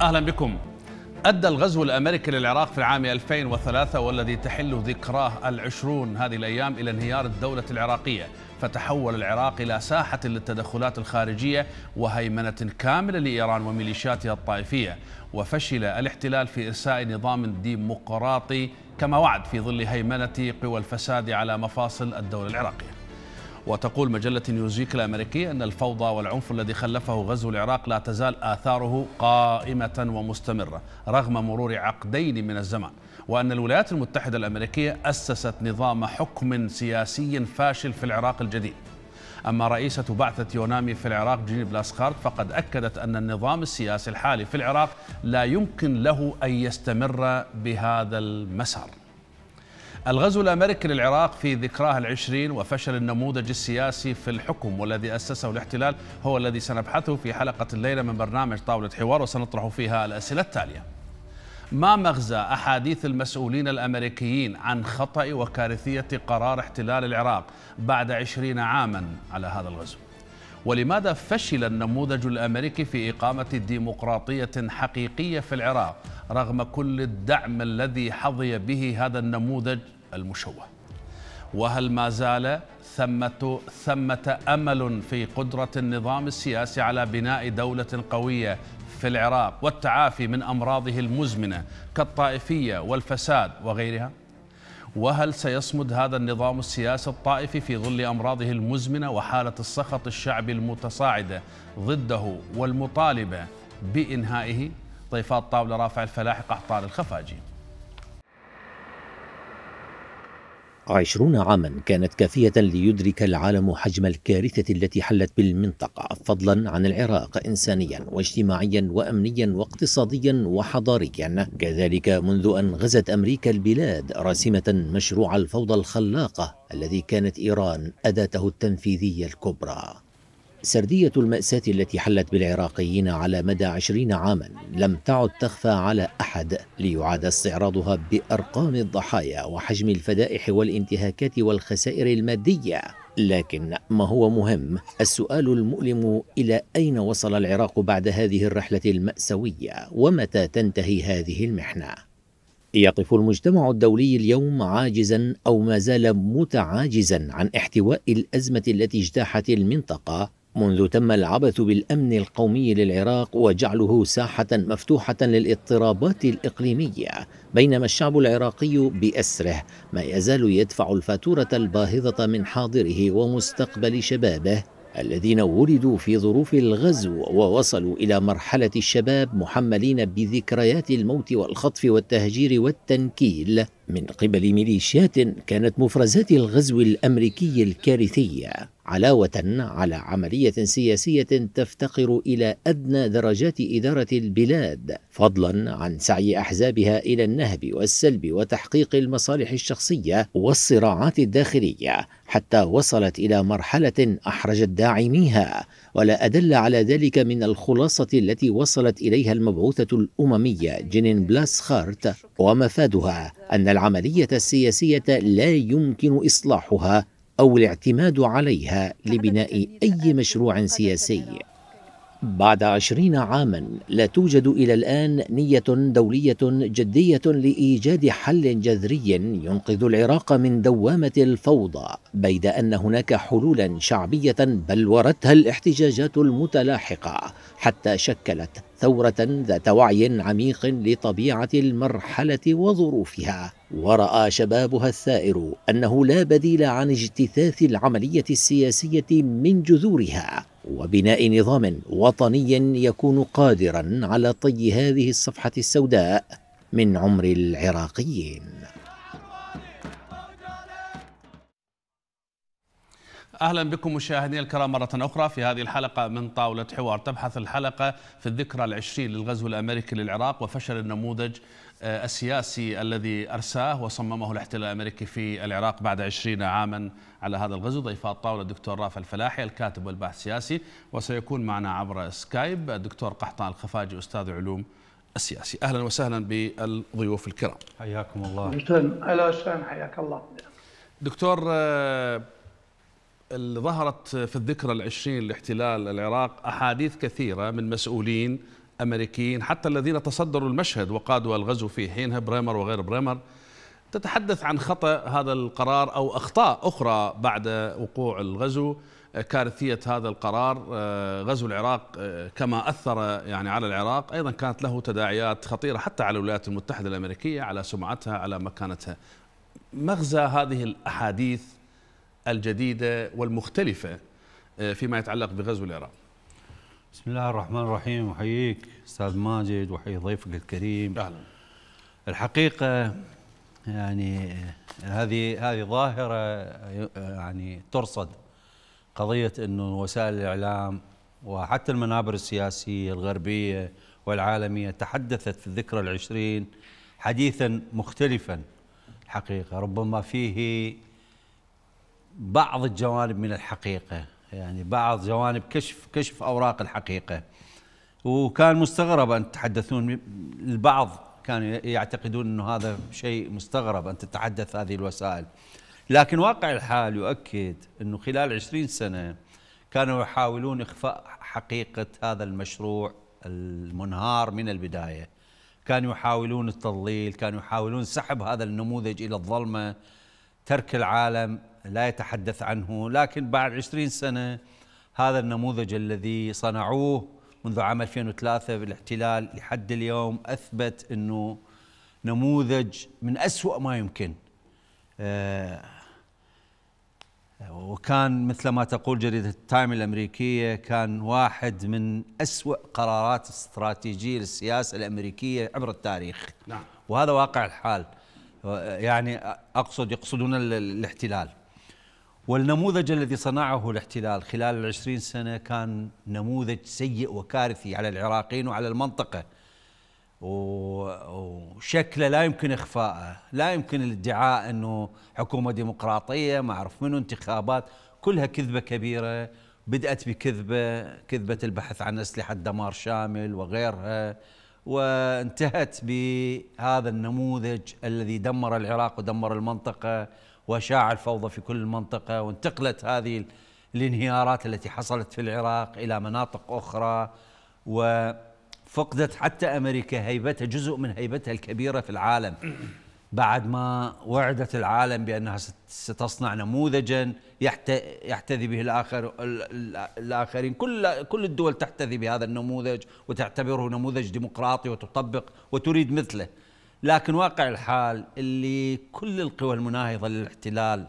أهلا بكم أدى الغزو الأمريكي للعراق في العام 2003 والذي تحل ذكراه العشرون هذه الأيام إلى انهيار الدولة العراقية فتحول العراق إلى ساحة للتدخلات الخارجية وهيمنة كاملة لإيران وميليشياتها الطائفية وفشل الاحتلال في إرساء نظام ديمقراطي كما وعد في ظل هيمنة قوى الفساد على مفاصل الدولة العراقية وتقول مجلة نيوزيك الأمريكية أن الفوضى والعنف الذي خلفه غزو العراق لا تزال آثاره قائمة ومستمرة رغم مرور عقدين من الزمان وأن الولايات المتحدة الأمريكية أسست نظام حكم سياسي فاشل في العراق الجديد أما رئيسة بعثة يونامي في العراق جيني لاسخارت فقد أكدت أن النظام السياسي الحالي في العراق لا يمكن له أن يستمر بهذا المسار الغزو الأمريكي للعراق في ذكراه العشرين وفشل النموذج السياسي في الحكم والذي أسسه الاحتلال هو الذي سنبحثه في حلقة الليلة من برنامج طاولة حوار وسنطرح فيها الأسئلة التالية ما مغزى أحاديث المسؤولين الأمريكيين عن خطأ وكارثية قرار احتلال العراق بعد عشرين عاما على هذا الغزو ولماذا فشل النموذج الأمريكي في إقامة ديمقراطية حقيقية في العراق رغم كل الدعم الذي حظي به هذا النموذج المشوه وهل ما زال ثمة, ثمة أمل في قدرة النظام السياسي على بناء دولة قوية في العراق والتعافي من أمراضه المزمنة كالطائفية والفساد وغيرها؟ وهل سيصمد هذا النظام السياسي الطائفي في ظل أمراضه المزمنة وحالة السخط الشعبي المتصاعدة ضده والمطالبة بإنهائه؟ طيفات طاولة رافع الفلاحق أحطار الخفاجين عشرون عاما كانت كافية ليدرك العالم حجم الكارثة التي حلت بالمنطقة فضلا عن العراق إنسانيا واجتماعيا وأمنيا واقتصاديا وحضاريا كذلك منذ أن غزت أمريكا البلاد راسمة مشروع الفوضى الخلاقة الذي كانت إيران أداته التنفيذية الكبرى سردية المأساة التي حلت بالعراقيين على مدى عشرين عاما لم تعد تخفى على أحد ليعاد استعراضها بأرقام الضحايا وحجم الفدائح والانتهاكات والخسائر المادية لكن ما هو مهم السؤال المؤلم إلى أين وصل العراق بعد هذه الرحلة المأساوية ومتى تنتهي هذه المحنة؟ يقف المجتمع الدولي اليوم عاجزا او ما زال متعاجزا عن احتواء الازمه التي اجتاحت المنطقه منذ تم العبث بالامن القومي للعراق وجعله ساحه مفتوحه للاضطرابات الاقليميه بينما الشعب العراقي باسره ما يزال يدفع الفاتوره الباهظه من حاضره ومستقبل شبابه الذين ولدوا في ظروف الغزو ووصلوا الى مرحله الشباب محملين بذكريات الموت والخطف والتهجير والتنكيل من قبل ميليشيات كانت مفرزات الغزو الامريكي الكارثيه علاوة على عملية سياسية تفتقر إلى أدنى درجات إدارة البلاد، فضلا عن سعي أحزابها إلى النهب والسلب وتحقيق المصالح الشخصية والصراعات الداخلية، حتى وصلت إلى مرحلة أحرجت داعميها، ولا أدل على ذلك من الخلاصة التي وصلت إليها المبعوثة الأممية جينين بلاس خارت ومفادها أن العملية السياسية لا يمكن إصلاحها او الاعتماد عليها لبناء اي مشروع سياسي بعد عشرين عاما لا توجد الى الان نيه دوليه جديه لايجاد حل جذري ينقذ العراق من دوامه الفوضى بيد ان هناك حلولا شعبيه بلورتها الاحتجاجات المتلاحقه حتى شكلت ثورة ذات وعي عميق لطبيعة المرحلة وظروفها، ورأى شبابها الثائر أنه لا بديل عن اجتثاث العملية السياسية من جذورها، وبناء نظام وطني يكون قادرا على طي هذه الصفحة السوداء من عمر العراقيين. أهلا بكم مشاهدينا الكرام مرة أخرى في هذه الحلقة من طاولة حوار تبحث الحلقة في الذكرى العشرين للغزو الأمريكي للعراق وفشل النموذج آه، السياسي الذي أرساه وصممه الاحتلال الأمريكي في العراق بعد عشرين عاما على هذا الغزو ضيفاء الطاولة الدكتور رافع الفلاحي الكاتب والباحث السياسي وسيكون معنا عبر سكايب الدكتور قحطان الخفاجي أستاذ علوم السياسي أهلا وسهلا بالضيوف الكرام حياكم الله أهلا وسهلا حياك الله دكتور آه، اللي ظهرت في الذكرى العشرين لاحتلال العراق أحاديث كثيرة من مسؤولين أمريكيين حتى الذين تصدروا المشهد وقادوا الغزو في حينها بريمر وغير بريمر تتحدث عن خطأ هذا القرار أو أخطاء أخرى بعد وقوع الغزو كارثية هذا القرار آه، غزو العراق آه، كما أثر يعني على العراق أيضا كانت له تداعيات خطيرة حتى على الولايات المتحدة الأمريكية على سمعتها على مكانتها مغزى هذه الأحاديث الجديدة والمختلفة آه، فيما يتعلق بغزو العراق بسم الله الرحمن الرحيم أحييك أستاذ ماجد وحيي ضيفك الكريم أهلا الحقيقة يعني آه، هذه هذه ظاهرة آه، يعني ترصد قضية أنه وسائل الإعلام وحتى المنابر السياسية الغربية والعالمية تحدثت في الذكرى العشرين حديثا مختلفا حقيقة ربما فيه بعض الجوانب من الحقيقه يعني بعض جوانب كشف كشف اوراق الحقيقه وكان مستغرب ان تتحدثون البعض كانوا يعتقدون انه هذا شيء مستغرب ان تتحدث هذه الوسائل لكن واقع الحال يؤكد انه خلال 20 سنه كانوا يحاولون اخفاء حقيقه هذا المشروع المنهار من البدايه كانوا يحاولون التضليل كانوا يحاولون سحب هذا النموذج الى الظلمه ترك العالم لا يتحدث عنه لكن بعد عشرين سنة هذا النموذج الذي صنعوه منذ عام 2003 بالاحتلال لحد اليوم أثبت أنه نموذج من أسوأ ما يمكن آه، وكان مثل ما تقول جريدة التايم الأمريكية كان واحد من أسوأ قرارات استراتيجية للسياسة الأمريكية عبر التاريخ نعم. وهذا واقع الحال يعني أقصد يقصدون الاحتلال والنموذج الذي صنعه الاحتلال خلال العشرين سنة كان نموذج سيء وكارثي على العراقيين وعلى المنطقة وشكله لا يمكن إخفاءه لا يمكن الادعاء أنه حكومة ديمقراطية ما أعرف منه انتخابات كلها كذبة كبيرة بدأت بكذبة كذبة البحث عن أسلحة دمار شامل وغيرها وانتهت بهذا النموذج الذي دمر العراق ودمر المنطقة وشاع الفوضى في كل المنطقة وانتقلت هذه الانهيارات التي حصلت في العراق إلى مناطق أخرى وفقدت حتى أمريكا هيبتها جزء من هيبتها الكبيرة في العالم بعد ما وعدت العالم بأنها ستصنع نموذجا يحتذي به الآخر الآخرين كل كل الدول تحتذي بهذا النموذج وتعتبره نموذج ديمقراطي وتطبق وتريد مثله لكن واقع الحال اللي كل القوى المناهضة للاحتلال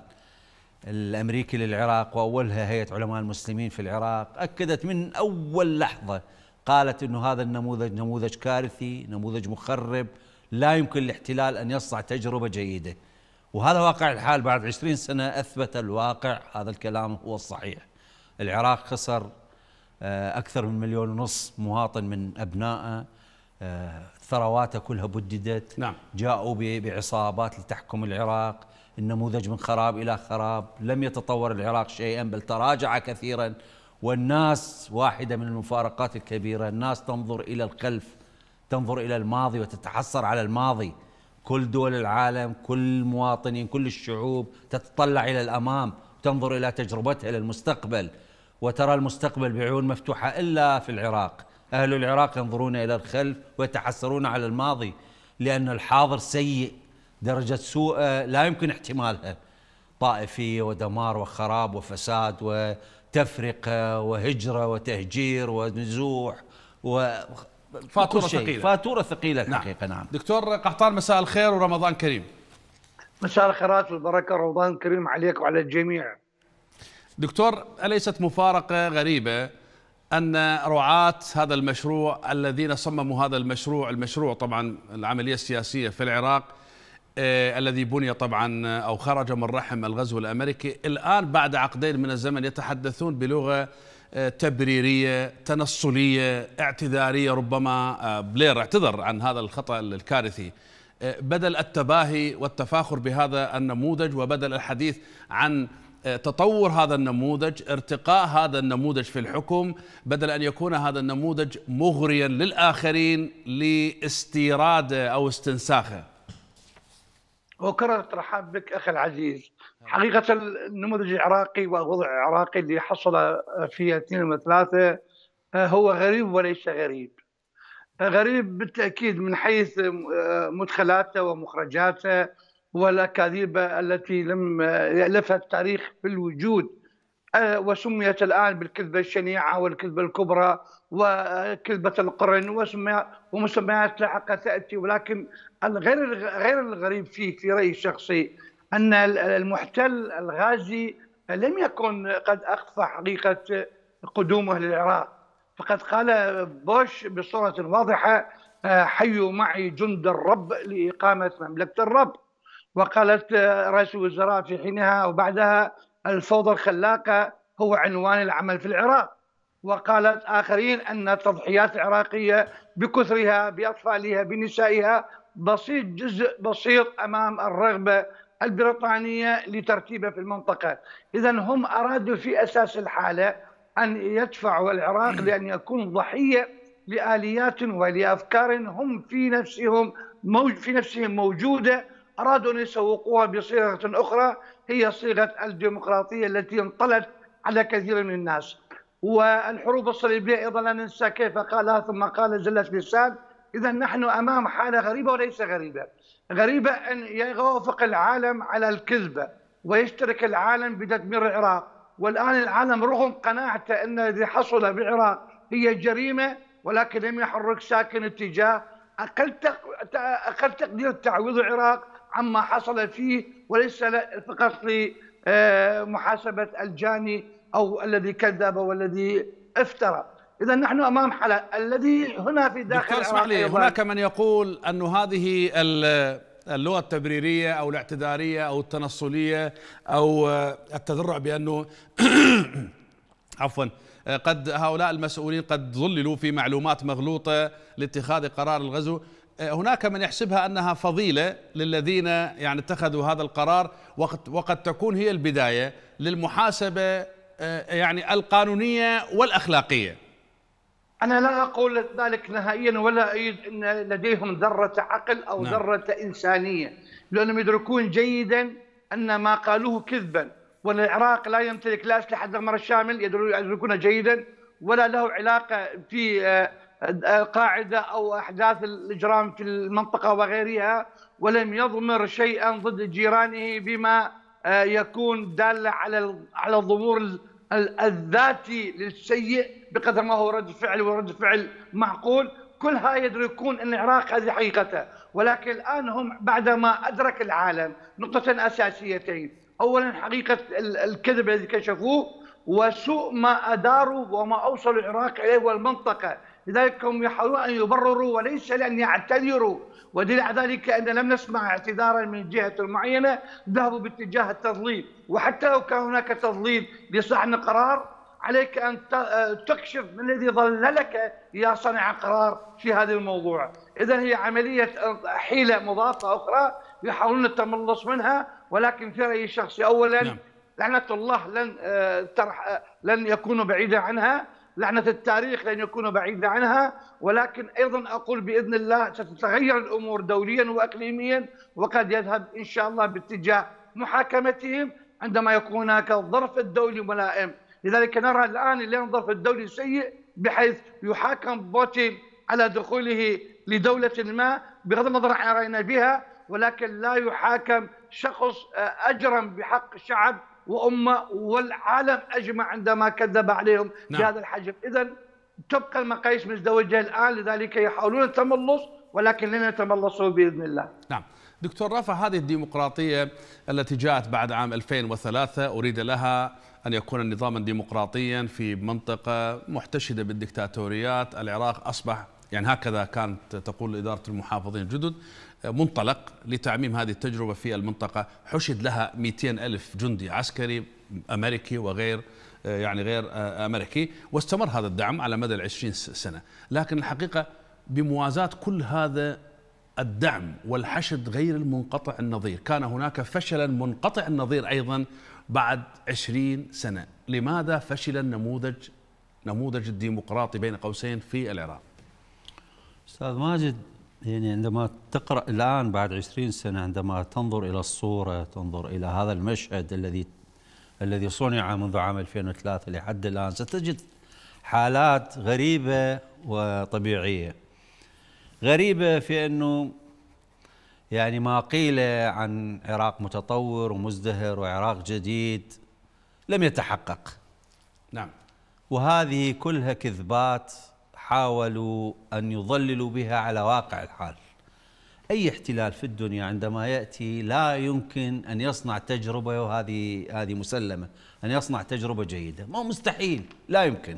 الأمريكي للعراق وأولها هيئة علماء المسلمين في العراق أكدت من أول لحظة قالت أنه هذا النموذج نموذج كارثي نموذج مخرب لا يمكن الاحتلال أن يصنع تجربة جيدة وهذا واقع الحال بعد عشرين سنة أثبت الواقع هذا الكلام هو الصحيح العراق خسر آه، أكثر من مليون ونصف مواطن من أبنائه آه، ثرواته كلها بددت نعم. جاءوا بعصابات لتحكم العراق النموذج من خراب إلى خراب لم يتطور العراق شيئا بل تراجع كثيرا والناس واحدة من المفارقات الكبيرة الناس تنظر إلى الخلف تنظر إلى الماضي وتتحسر على الماضي كل دول العالم كل المواطنين كل الشعوب تتطلع إلى الأمام تنظر إلى تجربتها إلى المستقبل وترى المستقبل بعيون مفتوحة إلا في العراق أهل العراق ينظرون إلى الخلف ويتحسرون على الماضي لأن الحاضر سيء درجة سوء آه، لا يمكن احتمالها طائفية ودمار وخراب وفساد وتفرقة وهجرة وتهجير ونزوح و فاتورة ثقيلة فاتورة ثقيلة الحقيقة نعم. نعم دكتور قحطان مساء الخير ورمضان كريم مساء الخيرات والبركة رمضان كريم عليك وعلى الجميع دكتور أليست مفارقة غريبة أن رعاة هذا المشروع الذين صمموا هذا المشروع المشروع طبعا العملية السياسية في العراق آه الذي بني طبعا آه، أو خرج من رحم الغزو الأمريكي الآن بعد عقدين من الزمن يتحدثون بلغة آه تبريرية تنصلية اعتذارية ربما آه بلير اعتذر عن هذا الخطأ الكارثي آه، بدل التباهي والتفاخر بهذا النموذج وبدل الحديث عن تطور هذا النموذج ارتقاء هذا النموذج في الحكم بدل أن يكون هذا النموذج مغريا للآخرين لاستيراده أو استنساخه وكررت رحاب بك أخي العزيز حقيقة النموذج العراقي والوضع العراقي اللي حصل في 2003 آه، هو غريب وليس غريب آه، غريب بالتأكيد من حيث آه، مدخلاته ومخرجاته والاكاذيب التي لم يالفها التاريخ في الوجود آه، وسميت الان بالكذبه الشنيعه والكذبه الكبرى وكذبه القرن ومسميات لاحقه تاتي ولكن الغير غير الغريب فيه في رايي الشخصي ان المحتل الغازي لم يكن قد اخفى حقيقه قدومه للعراق فقد قال بوش بصوره واضحه آه، حيوا معي جند الرب لاقامه مملكه الرب وقالت رئيس الوزراء في حينها وبعدها الفوضى الخلاقة هو عنوان العمل في العراق وقالت آخرين أن التضحيات العراقية بكثرها بأطفالها بنسائها بسيط جزء بسيط أمام الرغبة البريطانية لترتيبه في المنطقة إذا هم أرادوا في أساس الحالة أن يدفعوا العراق لأن يكون ضحية لآليات ولأفكار هم في نفسهم موج في نفسهم موجودة أرادوا أن يسوقوها بصيغة أخرى هي صيغة الديمقراطية التي انطلت على كثير من الناس والحروب الصليبية أيضا لا ننسى كيف قالها ثم قال جلة لسان إذا نحن أمام حالة غريبة وليس غريبة غريبة أن يوافق العالم على الكذبة ويشترك العالم بتدمير العراق والآن العالم رغم قناعته أن الذي حصل بالعراق هي جريمة ولكن لم يحرك ساكن اتجاه أقل أقل تقدير تعويض العراق عما حصل فيه وليس فقط لمحاسبة آه، الجاني أو الذي كذب والذي افترى إذا نحن أمام حالة الذي هنا في داخل اسمح لي هناك من يقول أن هذه اللغة التبريرية أو الاعتذارية أو التنصلية أو آه، التذرع بأنه عفوا آه، قد هؤلاء المسؤولين قد ظللوا في معلومات مغلوطة لاتخاذ قرار الغزو آه، هناك من يحسبها انها فضيله للذين يعني اتخذوا هذا القرار وقد وقد تكون هي البدايه للمحاسبه آه، يعني القانونيه والاخلاقيه. انا لا اقول ذلك نهائيا ولا ايد ان لديهم ذره عقل او نعم. ذره انسانيه لانهم يدركون جيدا ان ما قالوه كذبا والعراق لا يمتلك لا اسلحه دمار الشامل يدركون جيدا ولا له علاقه في آه، القاعده او احداث الاجرام في المنطقه وغيرها ولم يضمر شيئا ضد جيرانه بما آه، يكون داله على على الظهور الذاتي للسيء بقدر ما هو رد فعل ورد فعل معقول كلها يدركون ان العراق هذه حقيقته ولكن الان هم بعدما ادرك العالم نقطه اساسيتين اولا حقيقه الكذب الذي كشفوه وسوء ما اداروا وما اوصلوا العراق اليه والمنطقه لذلك هم يحاولون أن يبرروا وليس لأن يعتذروا ودليل على ذلك أن لم نسمع اعتذارا من جهة معينة ذهبوا باتجاه التضليل وحتى لو كان هناك تضليل بصحن قرار عليك أن تكشف من الذي ضللك يا صانع قرار في هذا الموضوع إذا هي عملية حيلة مضافة أخرى يحاولون التملص منها ولكن في رأيي الشخصي أولا نعم. لعنة الله لن آه، لن يكونوا بعيدا عنها لعنة التاريخ لن يكون بعيدا عنها ولكن أيضا أقول بإذن الله ستتغير الأمور دوليا وأقليميا وقد يذهب إن شاء الله باتجاه محاكمتهم عندما يكون هناك الظرف الدولي ملائم لذلك نرى الآن اليوم الظرف الدولي سيء بحيث يحاكم بوتين على دخوله لدولة ما بغض النظر عن رأينا بها ولكن لا يحاكم شخص آه، أجرم بحق الشعب وأمة والعالم أجمع عندما كذب عليهم نعم. بهذا الحجم إذا تبقى المقاييس مزدوجة الآن لذلك يحاولون التملص ولكن لن يتملصوا بإذن الله نعم دكتور رفع هذه الديمقراطية التي جاءت بعد عام 2003 أريد لها أن يكون نظاما ديمقراطيا في منطقة محتشدة بالدكتاتوريات العراق أصبح يعني هكذا كانت تقول إدارة المحافظين الجدد منطلق لتعميم هذه التجربة في المنطقة حشد لها 200 ألف جندي عسكري أمريكي وغير يعني غير آه، أمريكي واستمر هذا الدعم على مدى العشرين سنة لكن الحقيقة بموازاة كل هذا الدعم والحشد غير المنقطع النظير كان هناك فشلا منقطع النظير أيضا بعد عشرين سنة لماذا فشل النموذج نموذج الديمقراطي بين قوسين في العراق استاذ ماجد يعني عندما تقرا الان بعد 20 سنه عندما تنظر الى الصوره تنظر الى هذا المشهد الذي الذي صنع منذ عام 2003 لحد الان ستجد حالات غريبه وطبيعيه غريبه في انه يعني ما قيل عن عراق متطور ومزدهر وعراق جديد لم يتحقق نعم وهذه كلها كذبات حاولوا أن يضللوا بها على واقع الحال أي احتلال في الدنيا عندما يأتي لا يمكن أن يصنع تجربة وهذه هذه مسلمة أن يصنع تجربة جيدة ما مستحيل لا يمكن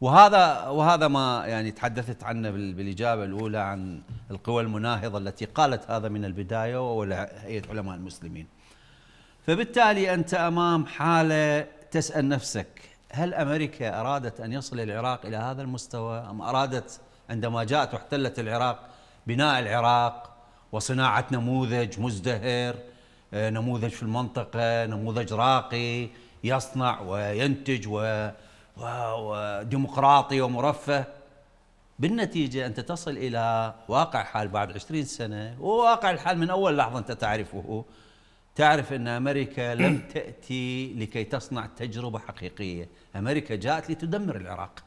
وهذا وهذا ما يعني تحدثت عنه بالإجابة الأولى عن القوى المناهضة التي قالت هذا من البداية وهيئة علماء المسلمين فبالتالي أنت أمام حالة تسأل نفسك هل أمريكا أرادت أن يصل العراق إلى هذا المستوى أم أرادت عندما جاءت واحتلت العراق بناء العراق وصناعة نموذج مزدهر آه، نموذج في المنطقة نموذج راقي يصنع وينتج وديمقراطي ومرفه بالنتيجة أنت تصل إلى واقع حال بعد عشرين سنة وواقع الحال من أول لحظة أنت تعرفه تعرف أن أمريكا لم تأتي لكي تصنع تجربة حقيقية أمريكا جاءت لتدمر العراق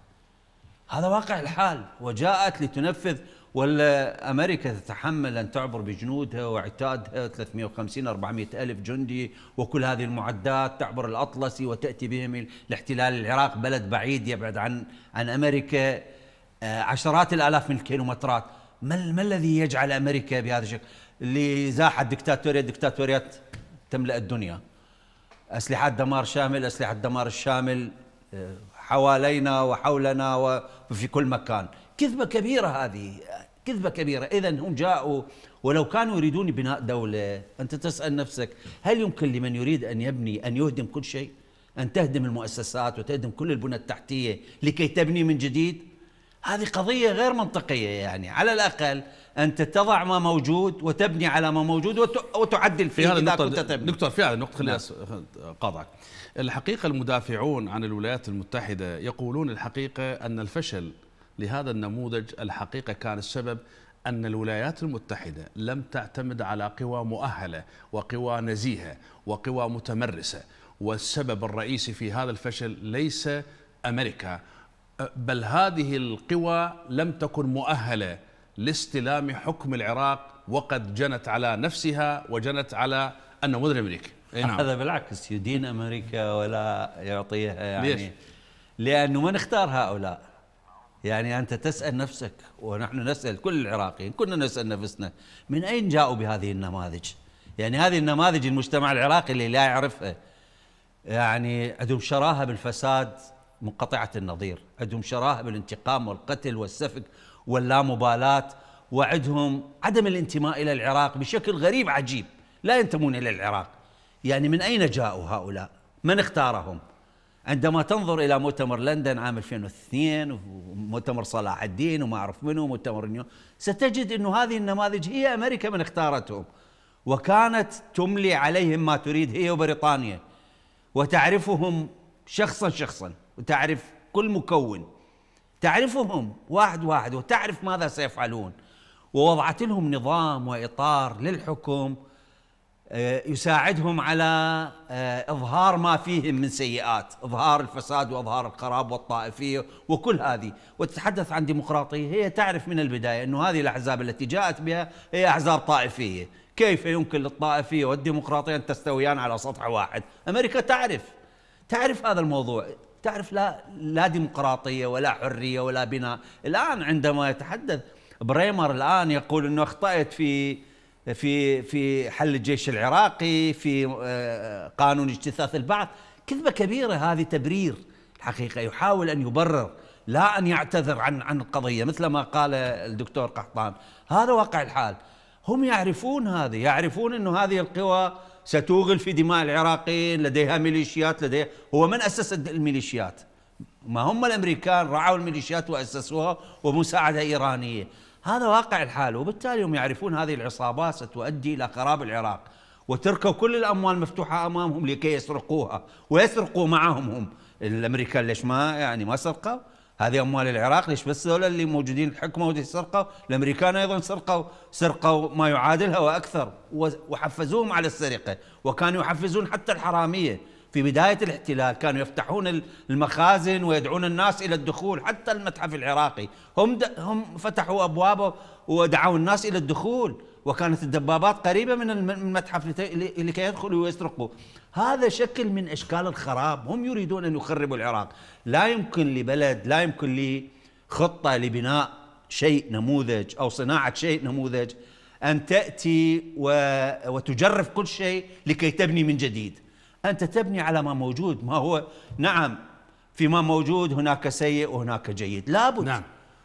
هذا واقع الحال وجاءت لتنفذ ولا أمريكا تتحمل أن تعبر بجنودها وعتادها 350 400 ألف جندي وكل هذه المعدات تعبر الأطلسي وتأتي بهم لاحتلال العراق بلد بعيد يبعد عن عن أمريكا آه، عشرات الآلاف من الكيلومترات ما, ما الذي يجعل أمريكا بهذا الشكل اللي زاحت دكتاتورية دكتاتوريات تملأ الدنيا أسلحة دمار شامل أسلحة دمار الشامل آه، حوالينا وحولنا وفي كل مكان كذبة كبيرة هذه كذبة كبيرة إذا هم جاءوا ولو كانوا يريدون بناء دولة أنت تسأل نفسك هل يمكن لمن يريد أن يبني أن يهدم كل شيء أن تهدم المؤسسات وتهدم كل البنى التحتية لكي تبني من جديد هذه قضية غير منطقية يعني على الأقل أنت تضع ما موجود وتبني على ما موجود وتعدل فيه في هذا إذا كنت تبني دكتور في هذه النقطة خليني نعم. أقاطعك الحقيقة المدافعون عن الولايات المتحدة يقولون الحقيقة أن الفشل لهذا النموذج الحقيقة كان السبب أن الولايات المتحدة لم تعتمد على قوى مؤهلة وقوى نزيهة وقوى متمرسة والسبب الرئيسي في هذا الفشل ليس أمريكا بل هذه القوى لم تكن مؤهله لاستلام حكم العراق وقد جنت على نفسها وجنت على النموذج الامريكي نعم. هذا بالعكس يدين امريكا ولا يعطيها يعني ليش؟ لانه من اختار هؤلاء يعني انت تسال نفسك ونحن نسال كل العراقيين كنا نسال نفسنا من اين جاؤوا بهذه النماذج؟ يعني هذه النماذج المجتمع العراقي اللي لا يعرفها يعني عندهم شراهه بالفساد منقطعه النظير، عندهم شراهه بالانتقام والقتل والسفك واللامبالاة وعدهم عدم الانتماء إلى العراق بشكل غريب عجيب لا ينتمون إلى العراق يعني من أين جاءوا هؤلاء من اختارهم عندما تنظر إلى مؤتمر لندن عام 2002 ومؤتمر صلاح الدين وما أعرف منه مؤتمر نيو ستجد أن هذه النماذج هي أمريكا من اختارتهم وكانت تملي عليهم ما تريد هي وبريطانيا وتعرفهم شخصا شخصا وتعرف كل مكون تعرفهم واحد واحد وتعرف ماذا سيفعلون ووضعت لهم نظام واطار للحكم آه، يساعدهم على آه، اظهار ما فيهم من سيئات، اظهار الفساد واظهار الخراب والطائفيه وكل هذه، وتتحدث عن ديمقراطيه، هي تعرف من البدايه انه هذه الاحزاب التي جاءت بها هي احزاب طائفيه، كيف يمكن للطائفيه والديمقراطيه ان تستويان على سطح واحد؟ امريكا تعرف تعرف هذا الموضوع، تعرف لا لا ديمقراطيه ولا حريه ولا بناء، الان عندما يتحدث بريمر الان يقول انه اخطات في في في حل الجيش العراقي في آه، قانون اجتثاث البعث، كذبه كبيره هذه تبرير الحقيقه يحاول ان يبرر لا ان يعتذر عن عن القضيه مثل ما قال الدكتور قحطان، هذا واقع الحال. هم يعرفون هذه، يعرفون انه هذه القوى ستوغل في دماء العراقيين لديها ميليشيات لديها هو من أسس الميليشيات ما هم الأمريكان رعوا الميليشيات وأسسوها ومساعدة إيرانية هذا واقع الحال وبالتالي هم يعرفون هذه العصابات ستؤدي إلى خراب العراق وتركوا كل الأموال مفتوحه أمامهم لكي يسرقوها ويسرقوا معهم هم الأمريكان ليش ما يعني ما سرقوا هذه اموال العراق ليش بس هذول اللي موجودين الحكمه ودي سرقوا الامريكان ايضا سرقوا سرقوا ما يعادلها واكثر وحفزوهم على السرقه وكانوا يحفزون حتى الحراميه في بدايه الاحتلال كانوا يفتحون المخازن ويدعون الناس الى الدخول حتى المتحف العراقي هم هم فتحوا ابوابه ودعوا الناس الى الدخول وكانت الدبابات قريبة من المتحف لكي يدخلوا ويسرقوا هذا شكل من أشكال الخراب هم يريدون أن يخربوا العراق لا يمكن لبلد لا يمكن لخطة لبناء شيء نموذج أو صناعة شيء نموذج أن تأتي وتجرف كل شيء لكي تبني من جديد أنت تبني على ما موجود ما هو نعم فيما موجود هناك سيء وهناك جيد لابد نعم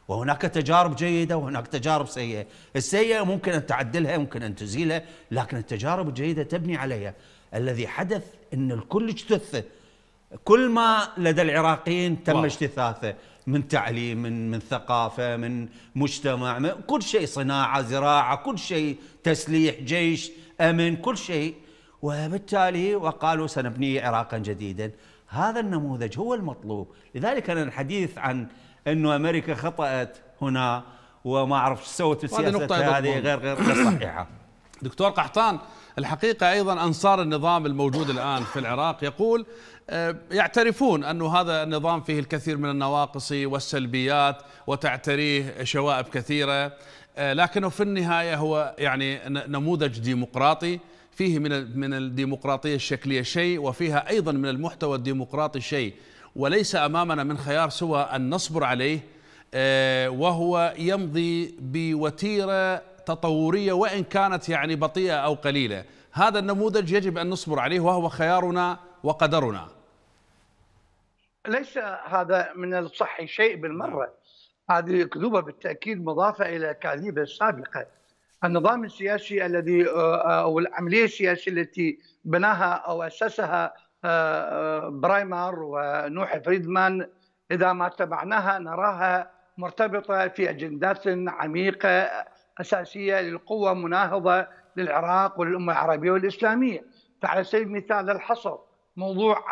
وهناك تجارب جيدة وهناك تجارب سيئة السيئة ممكن أن تعدلها ممكن أن تزيلها لكن التجارب الجيدة تبني عليها الذي حدث أن الكل اجتث كل ما لدى العراقيين تم اجتثاثه من تعليم من من ثقافه من مجتمع من كل شيء صناعه زراعه كل شيء تسليح جيش امن كل شيء وبالتالي وقالوا سنبني عراقا جديدا هذا النموذج هو المطلوب لذلك انا الحديث عن انه امريكا خطات هنا وما اعرف ايش سوت السياسه هذه غير غير صحيحه دكتور قحطان الحقيقة أيضا أنصار النظام الموجود الآن في العراق يقول آه، يعترفون أن هذا النظام فيه الكثير من النواقص والسلبيات وتعتريه شوائب كثيرة آه، لكنه في النهاية هو يعني نموذج ديمقراطي فيه من من الديمقراطية الشكلية شيء وفيها أيضا من المحتوى الديمقراطي شيء وليس امامنا من خيار سوى ان نصبر عليه آه، وهو يمضي بوتيره تطوريه وان كانت يعني بطيئه او قليله، هذا النموذج يجب ان نصبر عليه وهو خيارنا وقدرنا. ليس هذا من الصح شيء بالمره، هذه اكذوبه بالتاكيد مضافه الى اكاذيبه السابقه. النظام السياسي الذي آه، آه، او العمليه السياسيه التي بناها او اسسها برايمر ونوح فريدمان إذا ما تبعناها نراها مرتبطة في أجندات عميقة أساسية للقوة مناهضة للعراق والأمة العربية والإسلامية فعلى سبيل المثال الحصر موضوع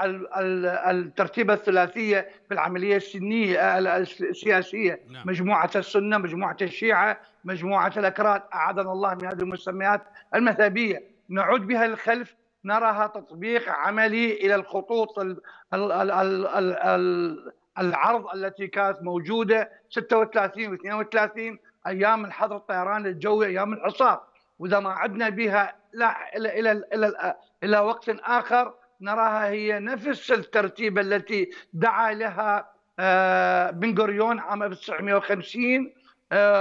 الترتيبة الثلاثية في العملية السنية السياسية نعم. مجموعة السنة مجموعة الشيعة مجموعة الأكراد أعاذنا الله من هذه المسميات المذهبية نعود بها للخلف نراها تطبيق عملي الى الخطوط ال ال ال العرض التي كانت موجوده 36 و32 ايام الحظر الطيران الجوي ايام الحصار واذا ما عدنا بها لا الى الى الى, إلى وقت اخر نراها هي نفس الترتيبه التي دعا لها آه، بن غوريون عام 1950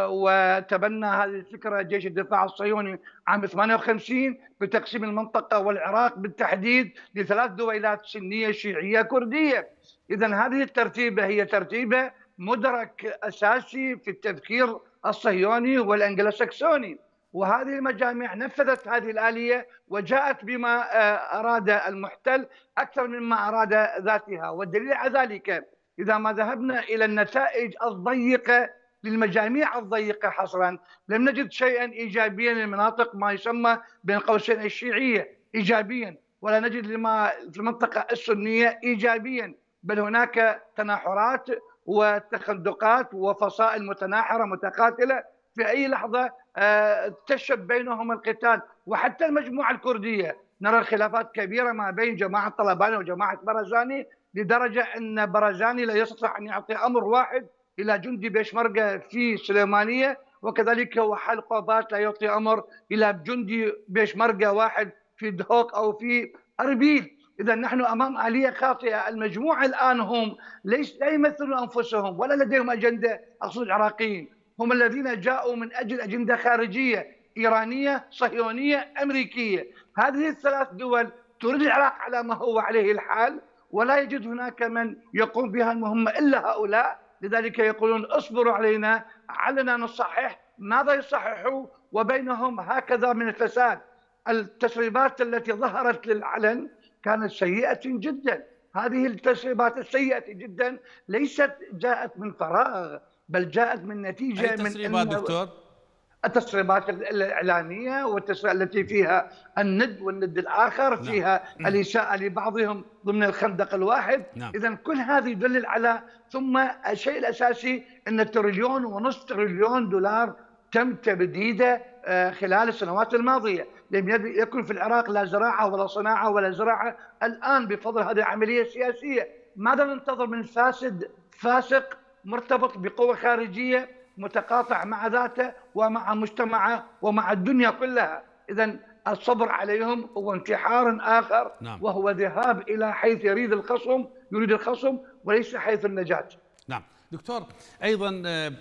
وتبنى هذه الفكرة جيش الدفاع الصهيوني عام 58 بتقسيم المنطقة والعراق بالتحديد لثلاث دويلات سنية شيعية كردية إذا هذه الترتيبة هي ترتيبة مدرك أساسي في التفكير الصهيوني والأنجلوساكسوني وهذه المجامع نفذت هذه الآلية وجاءت بما آه، أراد المحتل أكثر مما أراد ذاتها والدليل على ذلك إذا ما ذهبنا إلى النتائج الضيقة للمجاميع الضيقة حصرا لم نجد شيئا إيجابيا للمناطق ما يسمى بين قوسين الشيعية إيجابيا ولا نجد لما في المنطقة السنية إيجابيا بل هناك تناحرات وتخندقات وفصائل متناحرة متقاتلة في أي لحظة آه، تشب بينهم القتال وحتى المجموعة الكردية نرى الخلافات كبيرة ما بين جماعة طلبان وجماعة برزاني لدرجة أن برزاني لا يستطيع أن يعطي أمر واحد الى جندي بيشمركه في سليمانيه وكذلك حل قوات لا يعطي امر الى جندي بيشمركه واحد في دهوك او في اربيل اذا نحن امام اليه خاطئه المجموعه الان هم ليس لا يمثلون انفسهم ولا لديهم اجنده اقصد العراقيين هم الذين جاءوا من اجل اجنده خارجيه ايرانيه صهيونيه امريكيه هذه الثلاث دول تريد العراق على ما هو عليه الحال ولا يجد هناك من يقوم بها المهمه الا هؤلاء لذلك يقولون اصبروا علينا علنا نصحح ماذا يصححوا وبينهم هكذا من الفساد التسريبات التي ظهرت للعلن كانت سيئة جدا هذه التسريبات السيئة جدا ليست جاءت من فراغ بل جاءت من نتيجة أي تسريبات من دكتور؟ التصريبات الاعلاميه والتصريبات التي فيها الند والند الاخر نعم. فيها نعم. الاساءه لبعضهم ضمن الخندق الواحد نعم. اذا كل هذا يدلل على ثم الشيء الاساسي ان تريليون ونصف تريليون دولار تم تبديده آه، خلال السنوات الماضيه لم يكن في العراق لا زراعه ولا صناعه ولا زراعه الان بفضل هذه العمليه السياسيه ماذا ننتظر من فاسد فاسق مرتبط بقوه خارجيه متقاطع مع ذاته ومع مجتمعه ومع الدنيا كلها إذا الصبر عليهم هو انتحار آخر نعم. وهو ذهاب إلى حيث يريد الخصم يريد الخصم وليس حيث النجاة نعم دكتور أيضا آه،